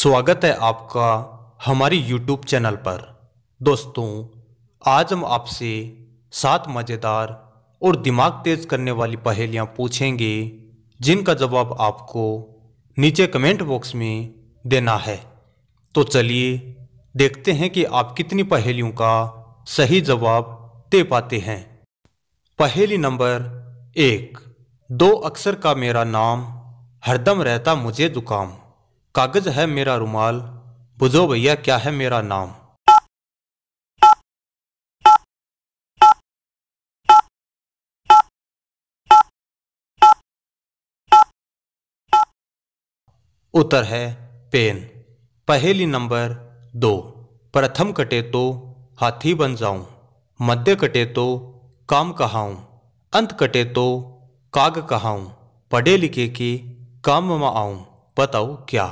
स्वागत है आपका हमारी यूट्यूब चैनल पर दोस्तों आज हम आपसे सात मज़ेदार और दिमाग तेज करने वाली पहेलियाँ पूछेंगे जिनका जवाब आपको नीचे कमेंट बॉक्स में देना है तो चलिए देखते हैं कि आप कितनी पहेलियों का सही जवाब दे पाते हैं पहेली नंबर एक दो अक्षर का मेरा नाम हरदम रहता मुझे जुकाम कागज है मेरा रुमाल बुझो भैया क्या है मेरा नाम उत्तर है पेन पहेली नंबर दो प्रथम कटे तो हाथी बन जाऊं मध्य कटे तो काम कहाऊं अंत कटे तो काग कहाऊं पढ़े लिखे की काम में आऊं बताओ क्या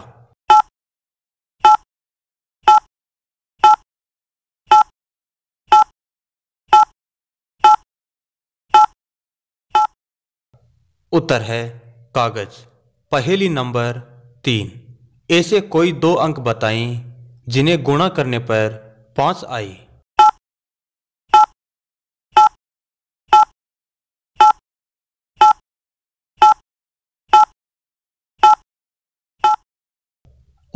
उत्तर है कागज पहेली नंबर तीन ऐसे कोई दो अंक बताएं जिन्हें गुणा करने पर पांच आई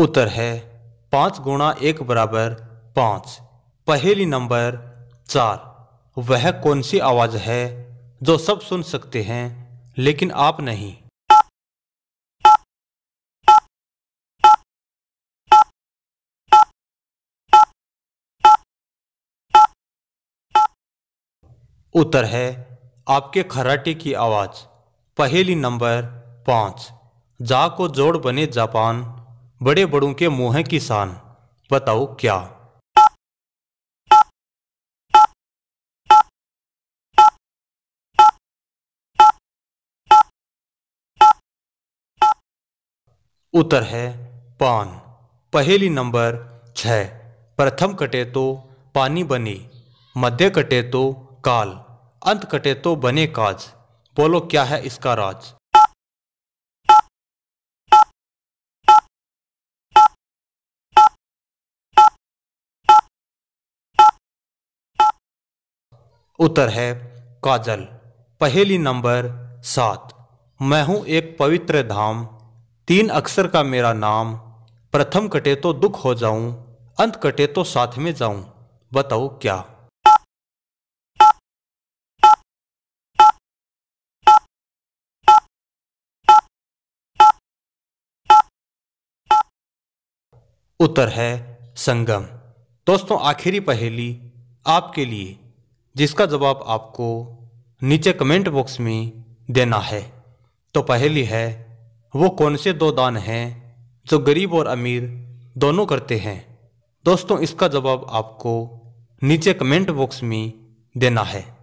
उत्तर है पांच गुणा एक बराबर पांच पहेली नंबर चार वह कौन सी आवाज है जो सब सुन सकते हैं लेकिन आप नहीं उत्तर है आपके खराटे की आवाज़ पहेली नंबर पांच जा को जोड़ बने जापान बड़े बड़ों के मुंह किसान बताओ क्या उत्तर है पान पहेली नंबर छः प्रथम कटे तो पानी बनी मध्य कटे तो काल अंत कटे तो बने काज बोलो क्या है इसका राज उत्तर है काजल पहेली नंबर सात मैं हूं एक पवित्र धाम तीन अक्षर का मेरा नाम प्रथम कटे तो दुख हो जाऊं अंत कटे तो साथ में जाऊं बताओ क्या उत्तर है संगम दोस्तों आखिरी पहेली आपके लिए जिसका जवाब आपको नीचे कमेंट बॉक्स में देना है तो पहेली है वो कौन से दो दान हैं जो गरीब और अमीर दोनों करते हैं दोस्तों इसका जवाब आपको नीचे कमेंट बॉक्स में देना है